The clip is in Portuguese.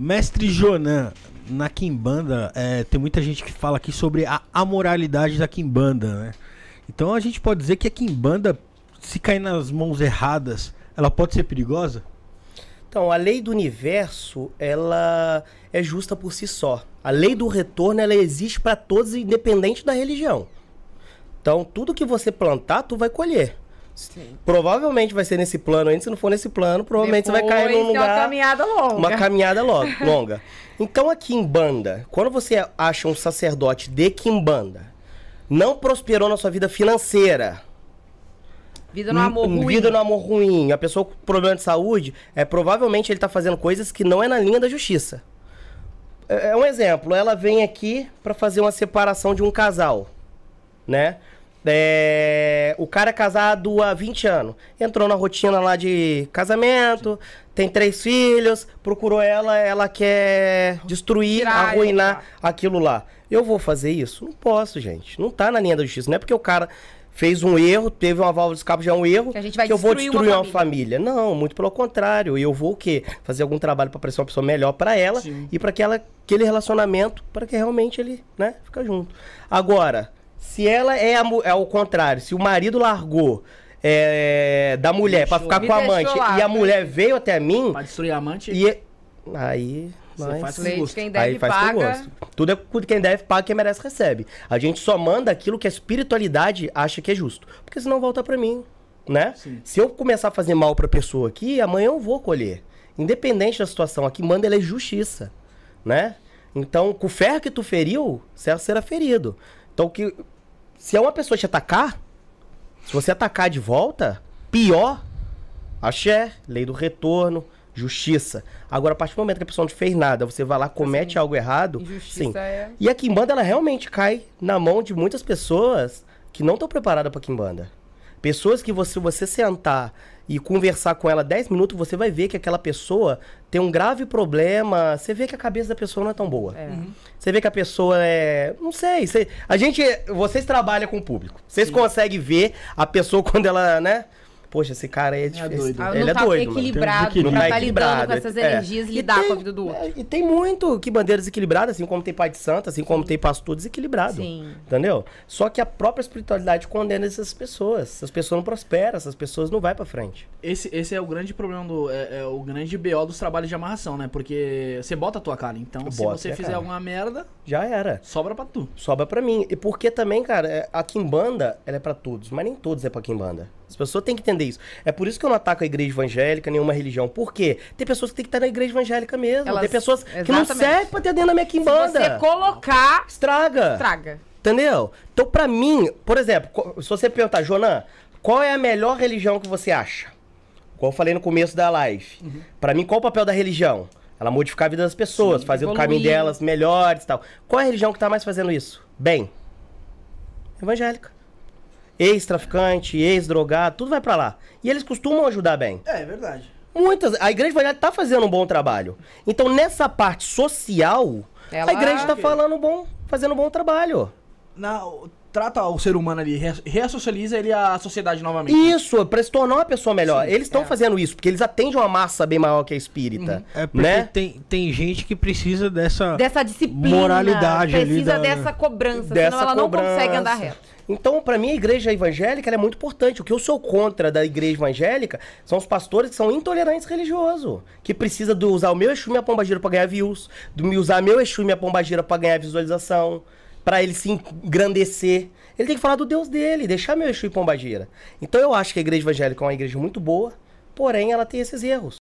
Mestre Jonan, na Kimbanda, é, tem muita gente que fala aqui sobre a amoralidade da Kimbanda, né? Então a gente pode dizer que a Kimbanda, se cair nas mãos erradas, ela pode ser perigosa? Então, a lei do universo, ela é justa por si só. A lei do retorno, ela existe para todos, independente da religião. Então, tudo que você plantar, tu vai colher. Sim. Provavelmente vai ser nesse plano ainda. Se não for nesse plano, provavelmente Depois, você vai cair num lugar. Uma caminhada longa. Uma caminhada longa. então, em Banda, quando você acha um sacerdote de Kimbanda, não prosperou na sua vida financeira. Vida no amor ruim. Vida no amor ruim. A pessoa com problema de saúde, é provavelmente ele está fazendo coisas que não é na linha da justiça. É, é um exemplo. Ela vem aqui para fazer uma separação de um casal, né? É, o cara é casado há 20 anos. Entrou na rotina lá de casamento, tem três filhos, procurou ela, ela quer destruir, Tirar arruinar aquilo lá. Eu vou fazer isso? Não posso, gente. Não tá na linha da justiça. Não é porque o cara fez um erro, teve uma válvula de escape, já é um erro, que, que eu vou destruir uma família. uma família. Não, muito pelo contrário. Eu vou o quê? Fazer algum trabalho para ser uma pessoa melhor para ela Sim. e para aquele relacionamento, para que realmente ele, né, fica junto. Agora, se ela é, a, é contrário, se o marido largou é, da mulher para ficar com a amante lá, e a mulher né? veio até mim. Pra destruir a amante? E... É, aí. Faz quem deve Aí paga. com Tudo é quem deve paga, quem merece recebe. A gente só manda aquilo que a espiritualidade acha que é justo. Porque senão volta para mim, né? Sim. Se eu começar a fazer mal pra pessoa aqui, amanhã eu vou colher. Independente da situação, aqui manda ela é justiça, né? Então, com o ferro que tu feriu, você será ferido. Então, que se é uma pessoa te atacar, se você atacar de volta, pior, axé, lei do retorno, justiça. Agora, a partir do momento que a pessoa não fez nada, você vai lá, comete assim, algo errado. Sim. É... E a Kimbanda, ela realmente cai na mão de muitas pessoas que não estão preparadas para Kimbanda. Pessoas que você, você sentar e conversar com ela 10 minutos, você vai ver que aquela pessoa tem um grave problema. Você vê que a cabeça da pessoa não é tão boa. É. Uhum. Você vê que a pessoa é. Não sei. Você... a gente. Vocês trabalham com o público. Vocês Sim. conseguem ver a pessoa quando ela, né? poxa, esse cara é, é difícil. É ele Não é tá doido. Equilibrado, mano. Não tá equilibrado, com essas é. energias, é. lidar tem, com a vida do outro. E tem muito que bandeira desequilibrada, assim como tem pai de santo, assim Sim. como tem pastor desequilibrado. Sim. Entendeu? Só que a própria espiritualidade condena essas pessoas. Essas pessoas não prosperam, essas pessoas não vai para frente. Esse, esse é o grande problema do. É, é, o grande BO dos trabalhos de amarração, né? Porque você bota a tua cara. Então, Eu se você fizer cara. alguma merda. Já era. Sobra pra tu. Sobra pra mim. E porque também, cara, a Kimbanda, ela é pra todos, mas nem todos é pra Kimbanda. As pessoas têm que entender isso. É por isso que eu não ataco a igreja evangélica, nenhuma religião. Por quê? Tem pessoas que têm que estar na igreja evangélica mesmo. Elas... Tem pessoas Exatamente. que não servem pra ter dentro da minha quimbanda. Se você colocar... Estraga. Estraga. Entendeu? Então, pra mim, por exemplo, se você perguntar, Jonan, qual é a melhor religião que você acha? Como eu falei no começo da live. Uhum. Para mim, qual é o papel da religião? Ela modificar a vida das pessoas, Sim, fazer evoluir. o caminho delas melhores e tal. Qual é a religião que tá mais fazendo isso? Bem, evangélica. Ex-traficante, ex-drogado, tudo vai para lá. E eles costumam ajudar bem. É, é verdade. Muitas. A igreja vai tá fazendo um bom trabalho. Então, nessa parte social, Ela... a igreja tá falando bom, fazendo um bom trabalho. Não trata o ser humano ali, ressocializa ele à sociedade novamente. Né? Isso, para se tornar uma pessoa melhor. Sim, eles estão é. fazendo isso, porque eles atendem uma massa bem maior que a espírita. Uhum. É porque né? tem, tem gente que precisa dessa, dessa disciplina, moralidade precisa ali da... dessa cobrança, dessa senão ela cobrança. não consegue andar reto. Então, para mim, a igreja evangélica é muito importante. O que eu sou contra da igreja evangélica são os pastores que são intolerantes religioso, que precisa do usar o meu Exu e minha pombagira para ganhar views, do usar meu Exu e minha pombagira para ganhar visualização para ele se engrandecer. Ele tem que falar do Deus dele, deixar meu Exu e Pombagira. Então eu acho que a igreja evangélica é uma igreja muito boa, porém ela tem esses erros.